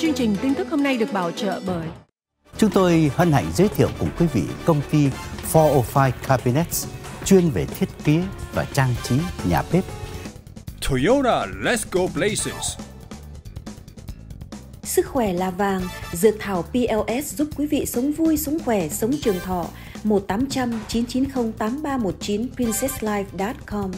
Chương trình tin tức hôm nay được bảo trợ bởi Chúng tôi hân hạnh giới thiệu cùng quý vị công ty 405 Cabinets chuyên về thiết kế và trang trí nhà bếp. Toyota Let's Go Places Sức khỏe là vàng, dược thảo PLS giúp quý vị sống vui, sống khỏe, sống trường thọ. 1 800 990 8319 princesslife.com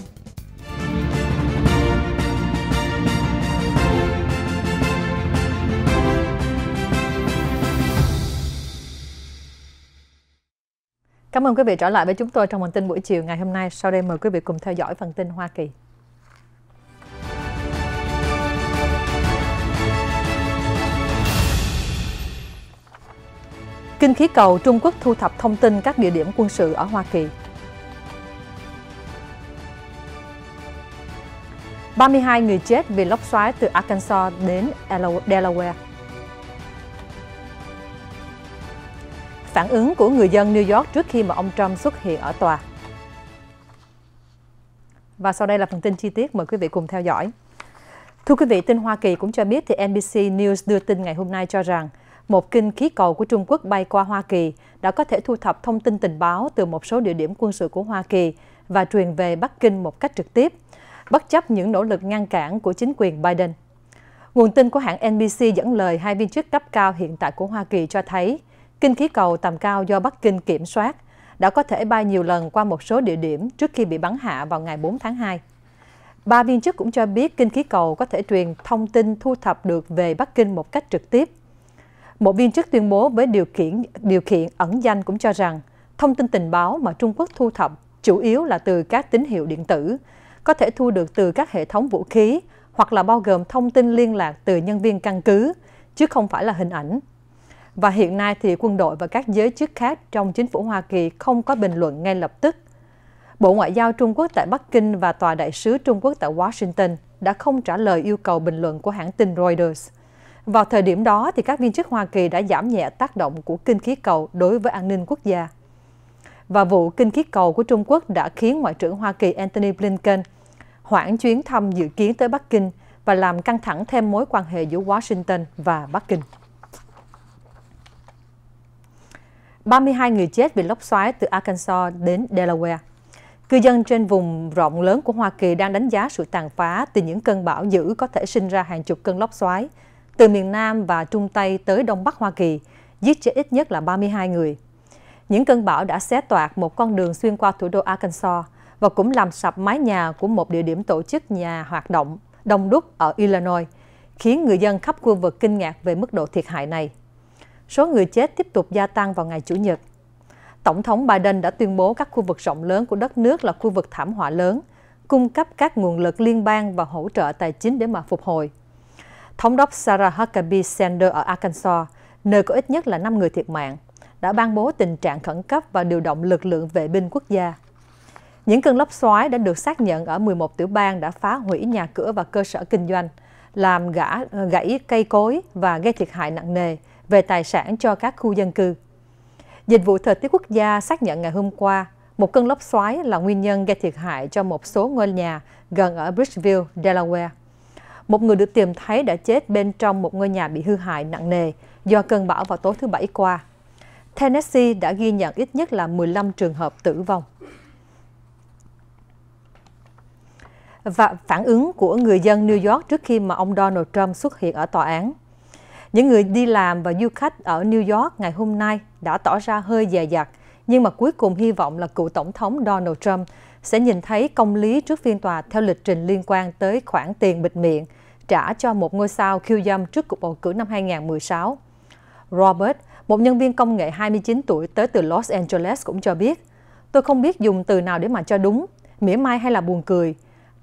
Cảm ơn quý vị trở lại với chúng tôi trong bản tin buổi chiều ngày hôm nay. Sau đây mời quý vị cùng theo dõi phần tin Hoa Kỳ. Kinh khí cầu Trung Quốc thu thập thông tin các địa điểm quân sự ở Hoa Kỳ. 32 người chết vì lốc xoáy từ Arkansas đến Delaware. phản ứng của người dân New York trước khi mà ông Trump xuất hiện ở tòa. Và sau đây là phần tin chi tiết, mời quý vị cùng theo dõi. Thưa quý vị, tin Hoa Kỳ cũng cho biết thì NBC News đưa tin ngày hôm nay cho rằng một kinh khí cầu của Trung Quốc bay qua Hoa Kỳ đã có thể thu thập thông tin tình báo từ một số địa điểm quân sự của Hoa Kỳ và truyền về Bắc Kinh một cách trực tiếp, bất chấp những nỗ lực ngăn cản của chính quyền Biden. Nguồn tin của hãng NBC dẫn lời hai viên chức cấp cao hiện tại của Hoa Kỳ cho thấy Kinh khí cầu tầm cao do Bắc Kinh kiểm soát đã có thể bay nhiều lần qua một số địa điểm trước khi bị bắn hạ vào ngày 4 tháng 2. Ba viên chức cũng cho biết kinh khí cầu có thể truyền thông tin thu thập được về Bắc Kinh một cách trực tiếp. Một viên chức tuyên bố với điều kiện điều kiện ẩn danh cũng cho rằng thông tin tình báo mà Trung Quốc thu thập chủ yếu là từ các tín hiệu điện tử, có thể thu được từ các hệ thống vũ khí hoặc là bao gồm thông tin liên lạc từ nhân viên căn cứ, chứ không phải là hình ảnh. Và hiện nay thì quân đội và các giới chức khác trong chính phủ Hoa Kỳ không có bình luận ngay lập tức. Bộ Ngoại giao Trung Quốc tại Bắc Kinh và Tòa đại sứ Trung Quốc tại Washington đã không trả lời yêu cầu bình luận của hãng tin Reuters. Vào thời điểm đó, thì các viên chức Hoa Kỳ đã giảm nhẹ tác động của kinh khí cầu đối với an ninh quốc gia. Và vụ kinh khí cầu của Trung Quốc đã khiến Ngoại trưởng Hoa Kỳ Antony Blinken hoãn chuyến thăm dự kiến tới Bắc Kinh và làm căng thẳng thêm mối quan hệ giữa Washington và Bắc Kinh. 32 người chết vì lốc xoáy từ Arkansas đến Delaware. Cư dân trên vùng rộng lớn của Hoa Kỳ đang đánh giá sự tàn phá từ những cơn bão dữ có thể sinh ra hàng chục cơn lốc xoáy từ miền Nam và Trung Tây tới Đông Bắc Hoa Kỳ, giết chết ít nhất là 32 người. Những cơn bão đã xé toạc một con đường xuyên qua thủ đô Arkansas và cũng làm sập mái nhà của một địa điểm tổ chức nhà hoạt động đông đúc ở Illinois, khiến người dân khắp khu vực kinh ngạc về mức độ thiệt hại này số người chết tiếp tục gia tăng vào ngày Chủ nhật. Tổng thống Biden đã tuyên bố các khu vực rộng lớn của đất nước là khu vực thảm họa lớn, cung cấp các nguồn lực liên bang và hỗ trợ tài chính để mà phục hồi. Thống đốc Sarah Huckabee Sanders ở Arkansas, nơi có ít nhất là 5 người thiệt mạng, đã ban bố tình trạng khẩn cấp và điều động lực lượng vệ binh quốc gia. Những cơn lốc xoáy đã được xác nhận ở 11 tiểu bang đã phá hủy nhà cửa và cơ sở kinh doanh, làm gã, gãy cây cối và gây thiệt hại nặng nề về tài sản cho các khu dân cư. Dịch vụ thời tiết quốc gia xác nhận ngày hôm qua, một cơn lốc xoáy là nguyên nhân gây thiệt hại cho một số ngôi nhà gần ở Bridgeville, Delaware. Một người được tìm thấy đã chết bên trong một ngôi nhà bị hư hại nặng nề do cơn bão vào tối thứ Bảy qua. Tennessee đã ghi nhận ít nhất là 15 trường hợp tử vong. Và phản ứng của người dân New York trước khi mà ông Donald Trump xuất hiện ở tòa án. Những người đi làm và du khách ở New York ngày hôm nay đã tỏ ra hơi dè dặt, nhưng mà cuối cùng hy vọng là cựu Tổng thống Donald Trump sẽ nhìn thấy công lý trước phiên tòa theo lịch trình liên quan tới khoản tiền bịt miệng trả cho một ngôi sao khiêu dâm trước cuộc bầu cử năm 2016. Robert, một nhân viên công nghệ 29 tuổi tới từ Los Angeles cũng cho biết, tôi không biết dùng từ nào để mà cho đúng, mỉa mai hay là buồn cười.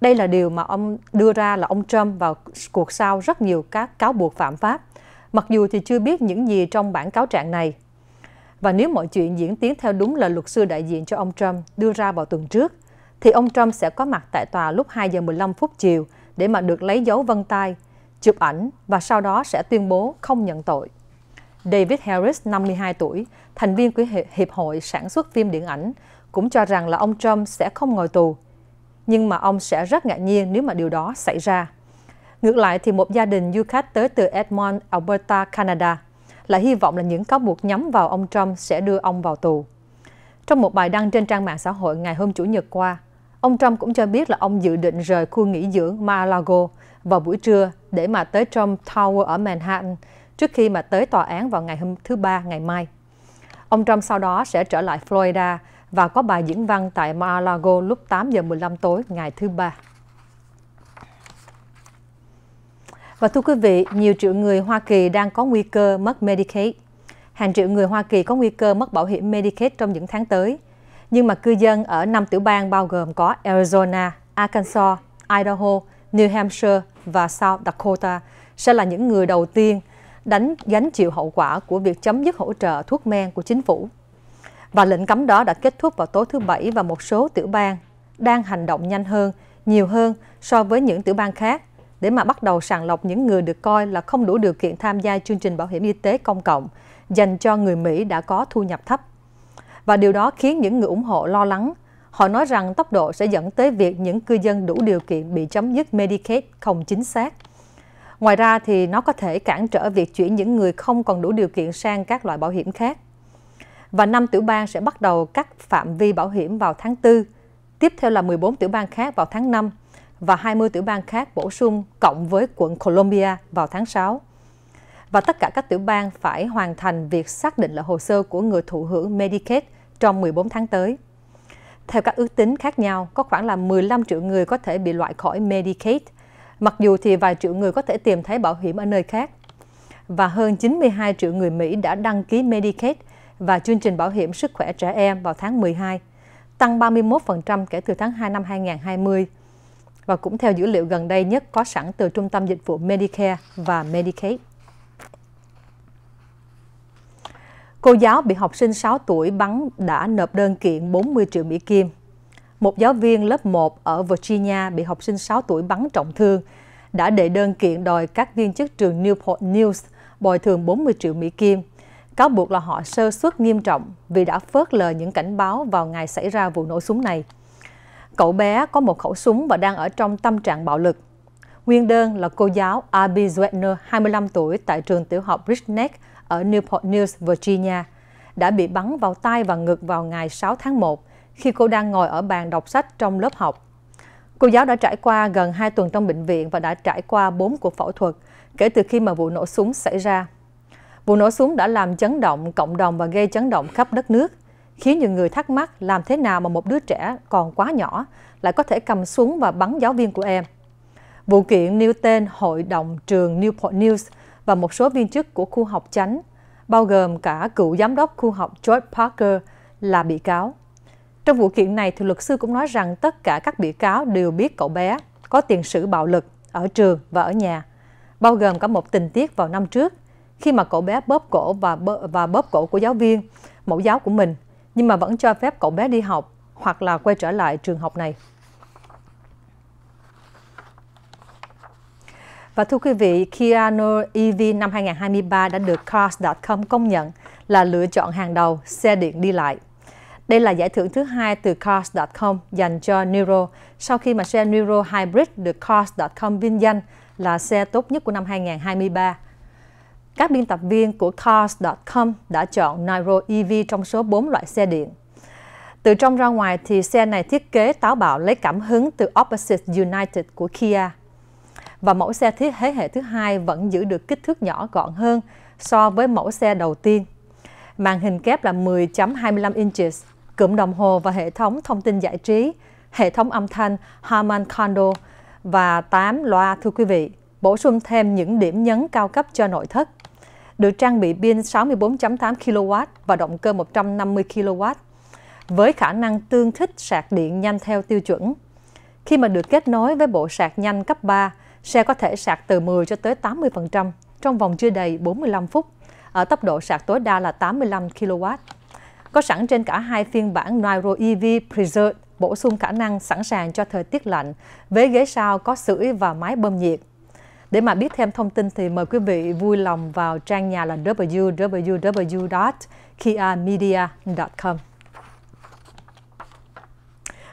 Đây là điều mà ông đưa ra là ông Trump vào cuộc sau rất nhiều các cáo buộc phạm pháp mặc dù thì chưa biết những gì trong bản cáo trạng này. Và nếu mọi chuyện diễn tiến theo đúng lời luật sư đại diện cho ông Trump đưa ra vào tuần trước, thì ông Trump sẽ có mặt tại tòa lúc 2 giờ 15 phút chiều để mà được lấy dấu vân tay, chụp ảnh và sau đó sẽ tuyên bố không nhận tội. David Harris, 52 tuổi, thành viên của Hiệp hội Sản xuất phim điện ảnh, cũng cho rằng là ông Trump sẽ không ngồi tù. Nhưng mà ông sẽ rất ngạc nhiên nếu mà điều đó xảy ra. Ngược lại thì một gia đình du khách tới từ Edmond, Alberta, Canada lại hy vọng là những cáo buộc nhắm vào ông Trump sẽ đưa ông vào tù. Trong một bài đăng trên trang mạng xã hội ngày hôm Chủ nhật qua, ông Trump cũng cho biết là ông dự định rời khu nghỉ dưỡng Mar-a-Lago vào buổi trưa để mà tới Trump Tower ở Manhattan trước khi mà tới tòa án vào ngày hôm thứ Ba ngày mai. Ông Trump sau đó sẽ trở lại Florida và có bài diễn văn tại Mar-a-Lago lúc 8 giờ 15 tối ngày thứ Ba. Và thưa quý vị, nhiều triệu người Hoa Kỳ đang có nguy cơ mất Medicaid. Hàng triệu người Hoa Kỳ có nguy cơ mất bảo hiểm Medicaid trong những tháng tới. Nhưng mà cư dân ở năm tiểu bang bao gồm có Arizona, Arkansas, Idaho, New Hampshire và South Dakota sẽ là những người đầu tiên đánh gánh chịu hậu quả của việc chấm dứt hỗ trợ thuốc men của chính phủ. Và lệnh cấm đó đã kết thúc vào tối thứ Bảy và một số tiểu bang đang hành động nhanh hơn, nhiều hơn so với những tiểu bang khác để mà bắt đầu sàng lọc những người được coi là không đủ điều kiện tham gia chương trình bảo hiểm y tế công cộng dành cho người Mỹ đã có thu nhập thấp. Và điều đó khiến những người ủng hộ lo lắng. Họ nói rằng tốc độ sẽ dẫn tới việc những cư dân đủ điều kiện bị chấm dứt Medicaid không chính xác. Ngoài ra thì nó có thể cản trở việc chuyển những người không còn đủ điều kiện sang các loại bảo hiểm khác. Và năm tiểu bang sẽ bắt đầu cắt phạm vi bảo hiểm vào tháng 4, tiếp theo là 14 tiểu bang khác vào tháng 5 và 20 tiểu bang khác bổ sung cộng với quận Colombia vào tháng 6. Và tất cả các tiểu bang phải hoàn thành việc xác định lại hồ sơ của người thụ hưởng Medicaid trong 14 tháng tới. Theo các ước tính khác nhau, có khoảng là 15 triệu người có thể bị loại khỏi Medicaid, mặc dù thì vài triệu người có thể tìm thấy bảo hiểm ở nơi khác. Và hơn 92 triệu người Mỹ đã đăng ký Medicaid và chương trình bảo hiểm sức khỏe trẻ em vào tháng 12, tăng 31% kể từ tháng 2 năm 2020 và cũng theo dữ liệu gần đây nhất có sẵn từ Trung tâm Dịch vụ Medicare và Medicaid. Cô giáo bị học sinh 6 tuổi bắn đã nộp đơn kiện 40 triệu Mỹ Kim. Một giáo viên lớp 1 ở Virginia bị học sinh 6 tuổi bắn trọng thương đã đệ đơn kiện đòi các viên chức trường Newport News bồi thường 40 triệu Mỹ Kim. Cáo buộc là họ sơ suất nghiêm trọng vì đã phớt lờ những cảnh báo vào ngày xảy ra vụ nổ súng này cậu bé có một khẩu súng và đang ở trong tâm trạng bạo lực. Nguyên đơn là cô giáo Abby Zwettner, 25 tuổi, tại trường tiểu học Bridgeneck ở Newport News, Virginia, đã bị bắn vào tay và ngực vào ngày 6 tháng 1 khi cô đang ngồi ở bàn đọc sách trong lớp học. Cô giáo đã trải qua gần 2 tuần trong bệnh viện và đã trải qua 4 cuộc phẫu thuật kể từ khi mà vụ nổ súng xảy ra. Vụ nổ súng đã làm chấn động cộng đồng và gây chấn động khắp đất nước – khiến nhiều người thắc mắc làm thế nào mà một đứa trẻ còn quá nhỏ lại có thể cầm súng và bắn giáo viên của em. Vụ kiện nêu tên Hội đồng trường Newport News và một số viên chức của khu học chánh, bao gồm cả cựu giám đốc khu học George Parker là bị cáo. Trong vụ kiện này, thì luật sư cũng nói rằng tất cả các bị cáo đều biết cậu bé có tiền sử bạo lực ở trường và ở nhà, bao gồm cả một tình tiết vào năm trước, khi mà cậu bé bóp cổ và bóp, và bóp cổ của giáo viên, mẫu giáo của mình nhưng mà vẫn cho phép cậu bé đi học hoặc là quay trở lại trường học này. Và thưa quý vị, Kia EV năm 2023 đã được Cars.com công nhận là lựa chọn hàng đầu xe điện đi lại. Đây là giải thưởng thứ hai từ Cars.com dành cho Niro sau khi mà xe Niro Hybrid được Cars.com vinh danh là xe tốt nhất của năm 2023 các biên tập viên của Cars.com đã chọn Niro EV trong số 4 loại xe điện. Từ trong ra ngoài thì xe này thiết kế táo bạo lấy cảm hứng từ Opposite United của Kia. Và mẫu xe thiết thế hệ thứ hai vẫn giữ được kích thước nhỏ gọn hơn so với mẫu xe đầu tiên. Màn hình kép là 10.25 inches, cụm đồng hồ và hệ thống thông tin giải trí, hệ thống âm thanh Harman Kardon và 8 loa thưa quý vị, bổ sung thêm những điểm nhấn cao cấp cho nội thất được trang bị pin 64.8 kW và động cơ 150 kW với khả năng tương thích sạc điện nhanh theo tiêu chuẩn. Khi mà được kết nối với bộ sạc nhanh cấp 3, xe có thể sạc từ 10 cho tới 80% trong vòng chưa đầy 45 phút, ở tốc độ sạc tối đa là 85 kW. Có sẵn trên cả hai phiên bản Niro EV Preserve bổ sung khả năng sẵn sàng cho thời tiết lạnh với ghế sau có sưởi và máy bơm nhiệt. Để mà biết thêm thông tin thì mời quý vị vui lòng vào trang nhà là www.kiamedia.com.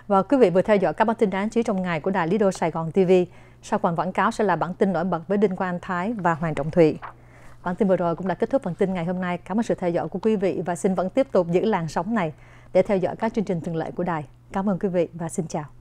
Và quý vị vừa theo dõi các bản tin đáng chú ý trong ngày của Đài Lý Đô Sài Gòn TV. Sau phần quảng cáo sẽ là bản tin nổi bật với Đinh Quang Thái và Hoàng Trọng Thụy. Bản tin vừa rồi cũng đã kết thúc bản tin ngày hôm nay. Cảm ơn sự theo dõi của quý vị và xin vẫn tiếp tục giữ làn sóng này để theo dõi các chương trình thường lệ của đài. Cảm ơn quý vị và xin chào.